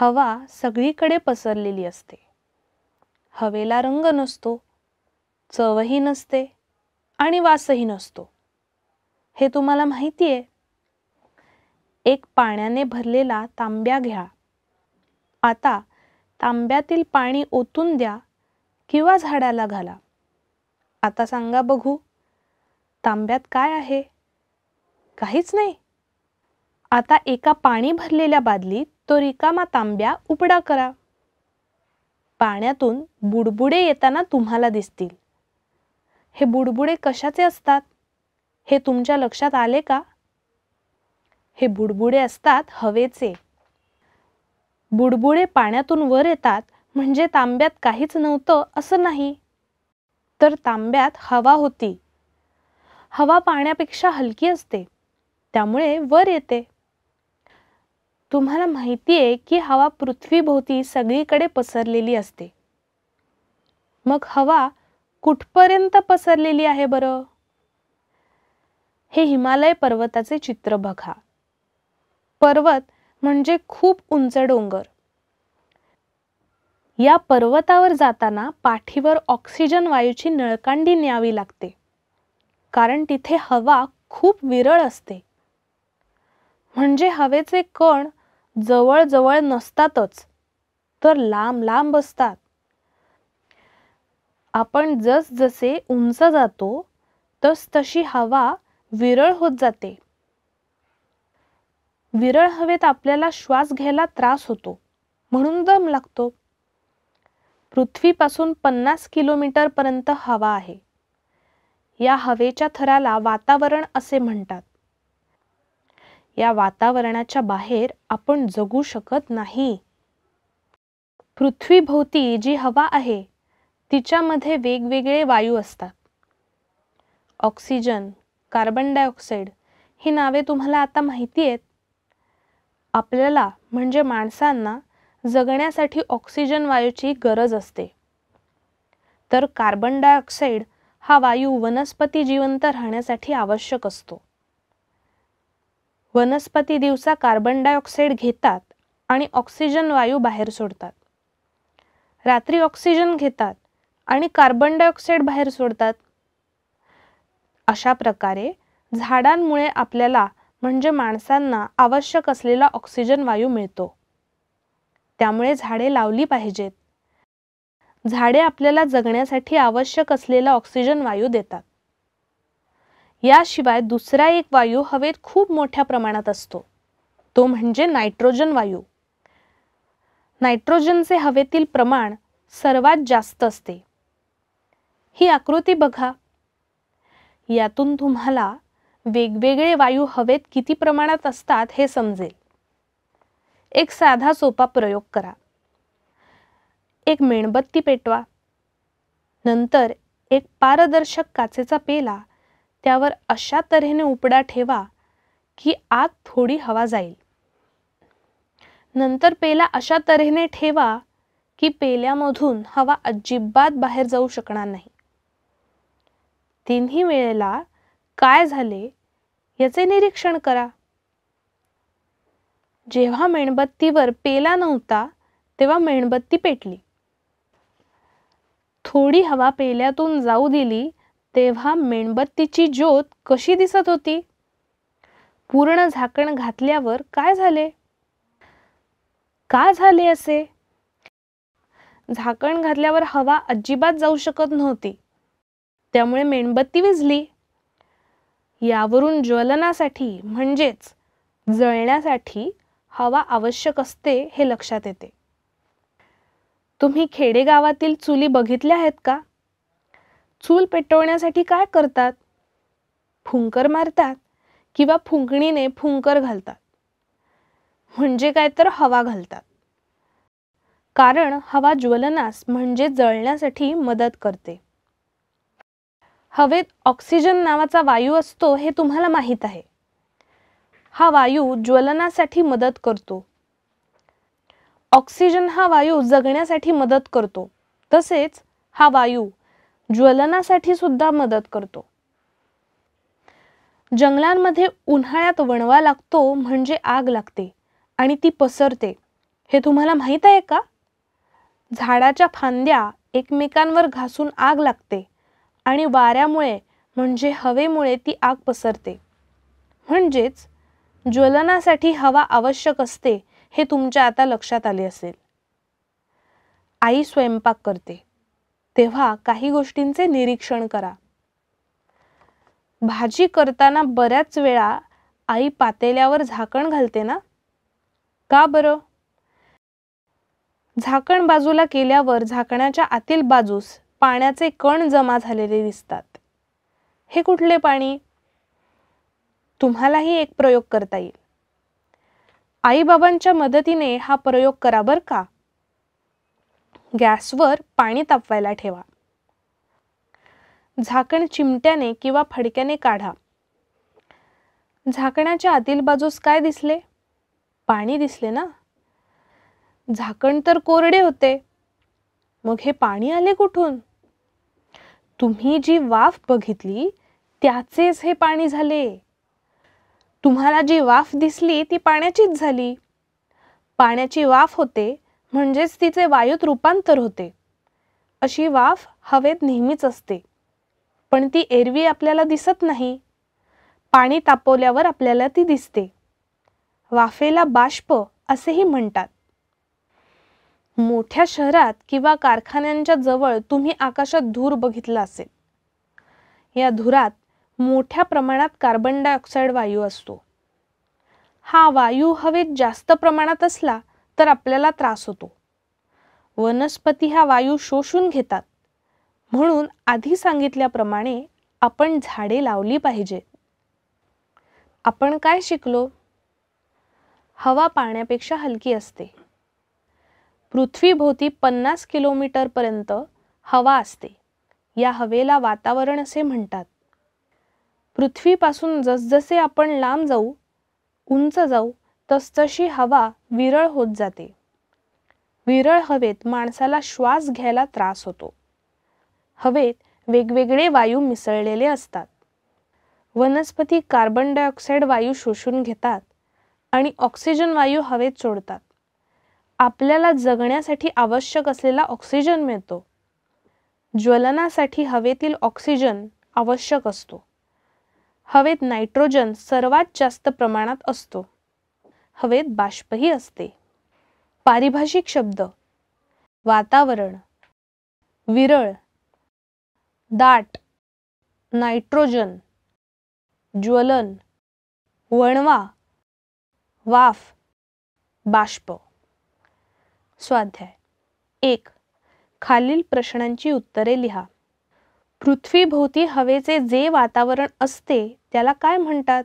हवा सगळीकडे पसरलेली असते हवेला रंग नसतो चवही नसते आणि वासही नसतो हे तुम्हाला माहिती आहे एक पाण्याने भरलेला तांब्या घ्या आता तांब्यातील पाणी ओतून द्या किंवा झाडाला घाला आता सांगा बघू तांब्यात काय आहे काहीच नाही आता एका पाणी भरलेल्या बादलीत तो रिकामा तांब्या उपडा करा पाण्यातून बुडबुडे येताना तुम्हाला दिसतील हे बुडबुडे कशाचे असतात हे तुमच्या लक्षात आले का हे बुडबुडे असतात हवेचे बुडबुडे पाण्यातून वर येतात म्हणजे तांब्यात काहीच नव्हतं असं नाही तर तांब्यात हवा होती हवा पाण्यापेक्षा हलकी असते त्यामुळे वर येते तुम्हाला माहिती आहे की हवा पृथ्वीभोवती सगळीकडे पसरलेली असते मग हवा कुठपर्यंत पसरलेली आहे बरं हे हिमालय पर्वताचे चित्र बघा पर्वत म्हणजे खूप उंच डोंगर या पर्वतावर जाताना पाठीवर ऑक्सिजन वायूची नळकांडी न्यावी लागते कारण तिथे हवा खूप विरळ असते म्हणजे हवेचे कण जवळजवळ नसतातच तर लांब लांब असतात आपण जसजसे उंच जातो तस तशी हवा विरळ होत जाते विरळ हवेत आपल्याला श्वास घ्यायला त्रास होतो म्हणून दम लागतो पृथ्वीपासून पन्नास किलोमीटर पर्यंत हवा आहे या हवेच्या थराला वातावरण असे म्हणतात या वातावरणाच्या बाहेर आपण जगू शकत नाही पृथ्वीभोवती जी हवा आहे तिच्यामध्ये वेगवेगळे वायू असतात ऑक्सिजन कार्बन डायऑक्साईड ही नावे तुम्हाला आता माहिती आहेत आपल्याला म्हणजे माणसांना जगण्यासाठी ऑक्सिजन वायूची गरज असते तर कार्बन डायऑक्साईड हा वायू वनस्पती जिवंत राहण्यासाठी आवश्यक असतो वनस्पती दिवसा कार्बन डायऑक्साईड घेतात आणि ऑक्सिजन वायू बाहेर सोडतात रात्री ऑक्सिजन घेतात आणि कार्बन डायऑक्साईड बाहेर सोडतात अशा प्रकारे झाडांमुळे आपल्याला म्हणजे माणसांना आवश्यक असलेला ऑक्सिजन वायू मिळतो त्यामुळे झाडे लावली पाहिजेत झाडे आपल्याला जगण्यासाठी आवश्यक असलेला ऑक्सिजन वायू देतात याशिवाय दुसरा एक वायू हवेत खूप मोठ्या प्रमाणात असतो तो म्हणजे नायट्रोजन वायू नायट्रोजनचे हवेतील प्रमाण सर्वात जास्त असते ही आकृती बघा यातून तुम्हाला वेगवेगळे वायू हवेत किती प्रमाणात असतात हे समजेल एक साधा सोपा प्रयोग करा एक मेणबत्ती पेटवा नंतर एक पारदर्शक काचेचा पेला त्यावर अशा तऱ्हेने उपडा ठेवा की आत थोडी हवा जाईल नंतर पेला अशा तऱ्हेने ठेवा की पेल्यामधून हवा अजिबात बाहेर जाऊ शकणार नाही तिन्ही वेळेला काय झाले याचे निरीक्षण करा जेव्हा मेणबत्तीवर पेला नव्हता तेव्हा मेणबत्ती पेटली थोडी हवा पेल्यातून जाऊ दिली तेव्हा मेणबत्तीची ज्योत कशी दिसत होती पूर्ण झाकण घातल्यावर काय झाले का झाले असे झाकण घातल्यावर हवा अजिबात जाऊ शकत नव्हती त्यामुळे मेणबत्ती विजली यावरून ज्वलनासाठी म्हणजेच जळण्यासाठी हवा आवश्यक असते हे लक्षात येते तुम्ही खेडेगावातील चुली बघितल्या आहेत का चूल पेटवण्यासाठी काय करतात फुंकर मारतात किंवा फुंकणीने फुंकर घालतात म्हणजे काय तर हवा घालतात कारण हवा ज्वलनास म्हणजे जळण्यासाठी मदत करते हवेत ऑक्सिजन नावाचा वायू असतो हे तुम्हाला माहीत आहे हा वायू ज्वलनासाठी मदत करतो ऑक्सिजन हा वायू जगण्यासाठी मदत करतो तसेच हा वायू ज्वलनासाठी सुद्धा मदत करतो जंगलांमध्ये उन्हाळ्यात वणवा लागतो म्हणजे आग लागते आणि ती पसरते हे तुम्हाला माहीत आहे का झाडाच्या फांद्या एकमेकांवर घासून आग लागते आणि वाऱ्यामुळे म्हणजे हवेमुळे ती आग पसरते म्हणजेच ज्वलनासाठी हवा आवश्यक असते हे तुमच्या आता लक्षात आले असेल आई स्वयंपाक करते तेव्हा काही गोष्टींचे निरीक्षण करा भाजी करताना बऱ्याच वेळा आई पातेल्यावर झाकण घालते ना का बरं झाकण बाजूला केल्यावर झाकणाच्या आतील बाजूस पाण्याचे कण जमा झालेले दिसतात हे कुठले पाणी तुम्हालाही एक प्रयोग करता येईल आईबाबांच्या मदतीने हा प्रयोग करा बर का गॅसवर पाणी तापवायला ठेवा झाकण चिमट्याने किंवा फडक्याने काढा झाकणाच्या आतील बाजूस काय दिसले पाणी दिसले ना झाकण तर कोरडे होते मग हे पाणी आले कुठून तुम्ही जी वाफ बघितली त्याचेच हे पाणी झाले तुम्हाला जी वाफ दिसली ती पाण्याचीच झाली पाण्याची वाफ होते म्हणजेच तिचे वायूत रूपांतर होते अशी वाफ हवेत नेहमीच असते पण ती एरवी आपल्याला दिसत नाही पाणी तापवल्यावर आपल्याला ती दिसते वाफेला बाष्प असेही म्हणतात मोठ्या शहरात किंवा कारखान्यांच्या जवळ तुम्ही आकाशात धूर बघितला असेल या धुरात मोठ्या प्रमाणात कार्बन डायऑक्साईड वायू असतो हा वायू हवेत जास्त प्रमाणात असला तर आपल्याला त्रास होतो वनस्पती हा वायू शोषून घेतात म्हणून आधी सांगितल्याप्रमाणे आपण झाडे लावली पाहिजे, आपण काय शिकलो हवा पाण्यापेक्षा हलकी असते पृथ्वीभोवती पन्नास किलोमीटरपर्यंत हवा असते या हवेला वातावरण असे म्हणतात पृथ्वीपासून जसजसे आपण लांब जाऊ उंच जाऊ तसतशी हवा विरळ होत जाते विरळ हवेत माणसाला श्वास घ्यायला त्रास होतो हवेत वेगवेगळे वायू मिसळलेले असतात वनस्पती कार्बन डायऑक्साईड वायू शोषून घेतात आणि ऑक्सिजन वायू हवेत सोडतात आपल्याला जगण्यासाठी आवश्यक असलेला ऑक्सिजन मिळतो ज्वलनासाठी हवेतील ऑक्सिजन आवश्यक असतो हवेत नायट्रोजन सर्वात जास्त प्रमाणात असतो हवेत बाष्पही असते पारिभाषिक शब्द वातावरण विरळ दाट नायट्रोजन ज्वलन वणवा वाफ बाष्प स्वाध्याय एक खालील प्रश्नांची उत्तरे लिहा पृथ्वीभोवती हवेचे जे वातावरण असते त्याला काय म्हणतात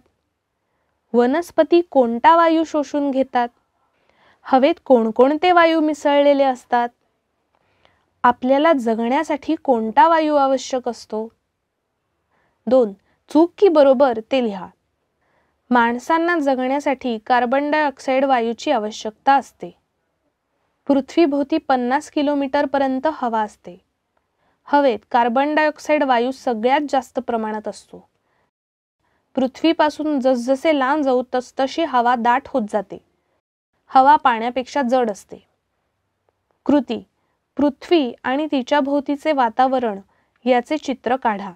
वनस्पती कोणता वायू शोषून घेतात हवेत कोणकोणते वायू मिसळलेले असतात आपल्याला जगण्यासाठी कोणता वायू आवश्यक असतो दोन चूक की बरोबर ते लिहा माणसांना जगण्यासाठी कार्बन डायऑक्साईड वायूची आवश्यकता असते पृथ्वीभोवती पन्नास किलोमीटरपर्यंत हवा असते हवेत कार्बन डायऑक्साईड वायू सगळ्यात जास्त प्रमाणात असतो पृथ्वीपासून जसजसे लांब जाऊ तसतशी हवा दाट होत जाते हवा पाण्यापेक्षा जड असते कृती पृथ्वी आणि तिच्या भोवतीचे वातावरण याचे चित्र काढा